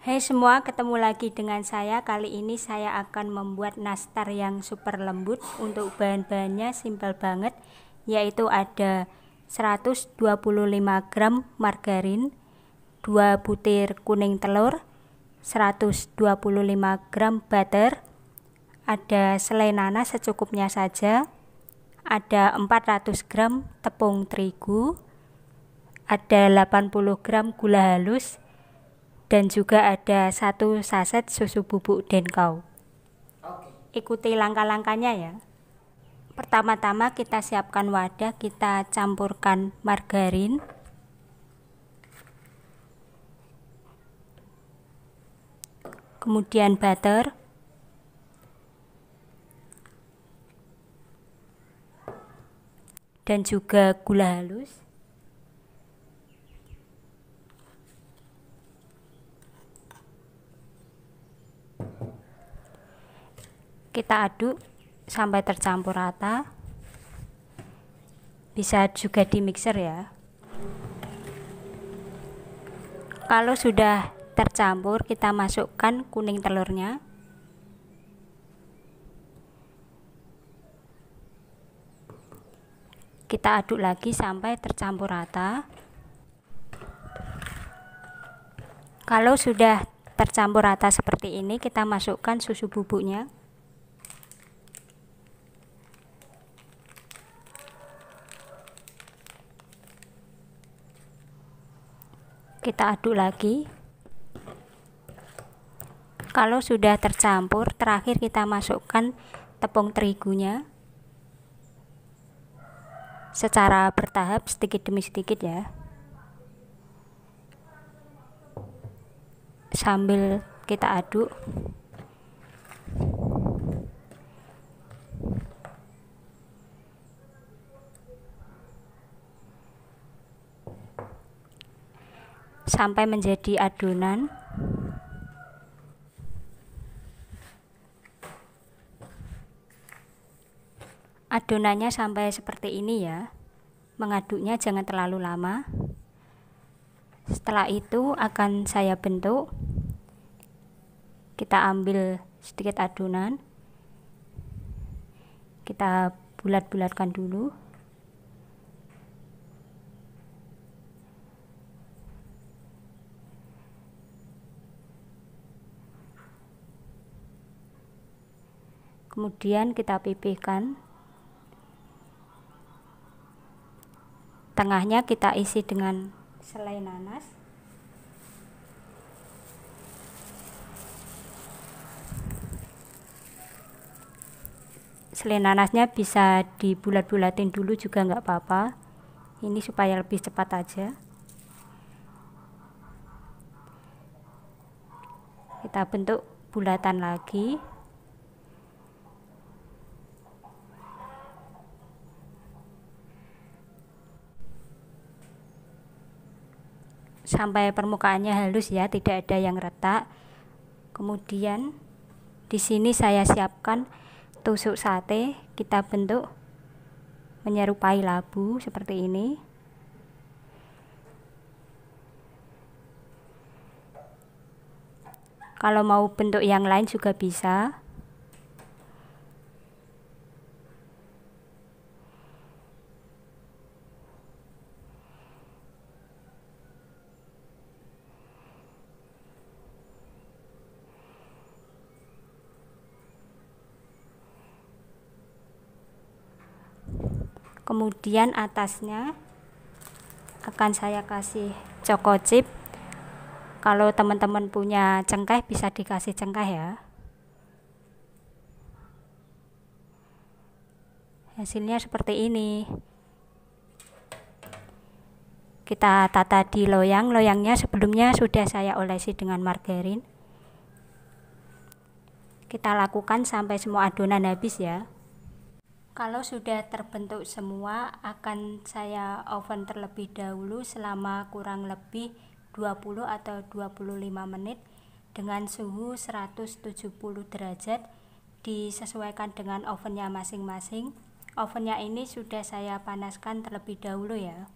Hai hey semua, ketemu lagi dengan saya. Kali ini saya akan membuat nastar yang super lembut. Untuk bahan-bahannya simpel banget, yaitu ada 125 gram margarin, 2 butir kuning telur, 125 gram butter, ada selai nanas secukupnya saja, ada 400 gram tepung terigu, ada 80 gram gula halus, dan juga ada satu saset susu bubuk Denkau. Ikuti langkah-langkahnya ya. Pertama-tama kita siapkan wadah, kita campurkan margarin. Kemudian butter. Dan juga gula halus. kita aduk sampai tercampur rata bisa juga di mixer ya kalau sudah tercampur kita masukkan kuning telurnya kita aduk lagi sampai tercampur rata kalau sudah tercampur rata seperti ini kita masukkan susu bubuknya kita aduk lagi kalau sudah tercampur terakhir kita masukkan tepung terigunya secara bertahap sedikit demi sedikit ya sambil kita aduk sampai menjadi adonan adonannya sampai seperti ini ya mengaduknya jangan terlalu lama setelah itu akan saya bentuk kita ambil sedikit adonan kita bulat-bulatkan dulu kemudian kita pipihkan tengahnya kita isi dengan selai nanas selai nanasnya bisa dibulat-bulatin dulu juga nggak apa-apa ini supaya lebih cepat aja kita bentuk bulatan lagi sampai permukaannya halus ya, tidak ada yang retak. Kemudian di sini saya siapkan tusuk sate, kita bentuk menyerupai labu seperti ini. Kalau mau bentuk yang lain juga bisa. kemudian atasnya akan saya kasih choco chip kalau teman-teman punya cengkeh bisa dikasih cengkeh ya hasilnya seperti ini kita tata di loyang loyangnya sebelumnya sudah saya olesi dengan margarin kita lakukan sampai semua adonan habis ya kalau sudah terbentuk semua, akan saya oven terlebih dahulu selama kurang lebih 20 atau 25 menit dengan suhu 170 derajat disesuaikan dengan ovennya masing-masing. Ovennya ini sudah saya panaskan terlebih dahulu ya.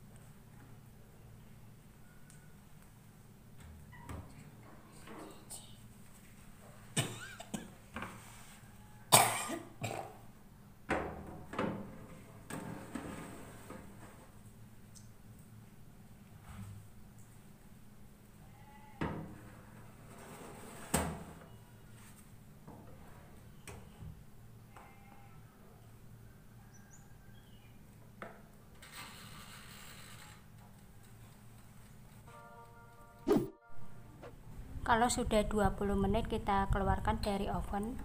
kalau sudah 20 menit kita keluarkan dari oven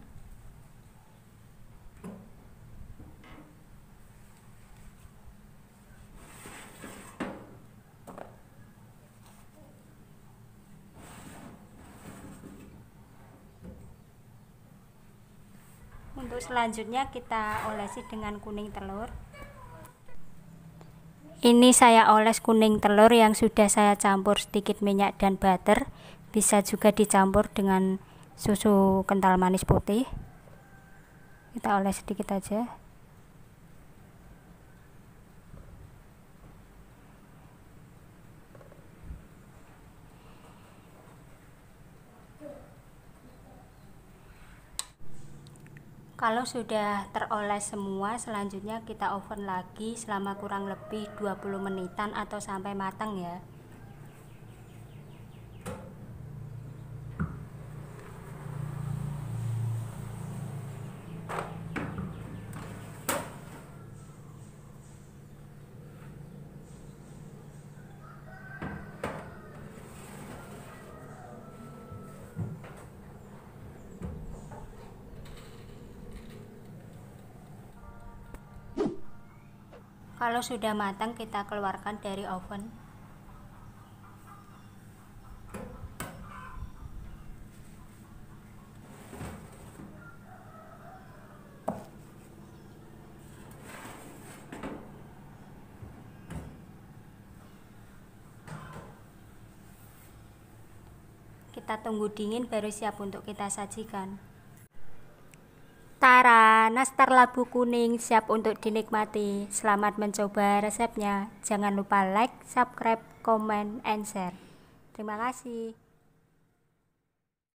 Untuk selanjutnya kita olesi dengan kuning telur Ini saya oles kuning telur yang sudah saya campur sedikit minyak dan butter bisa juga dicampur dengan susu kental manis putih kita oles sedikit aja Kalau sudah teroles semua, selanjutnya kita oven lagi selama kurang lebih 20 menitan atau sampai matang ya. Kalau sudah matang kita keluarkan dari oven. Kita tunggu dingin baru siap untuk kita sajikan. Tara, nastar labu kuning siap untuk dinikmati. Selamat mencoba resepnya. Jangan lupa like, subscribe, comment, and share. Terima kasih.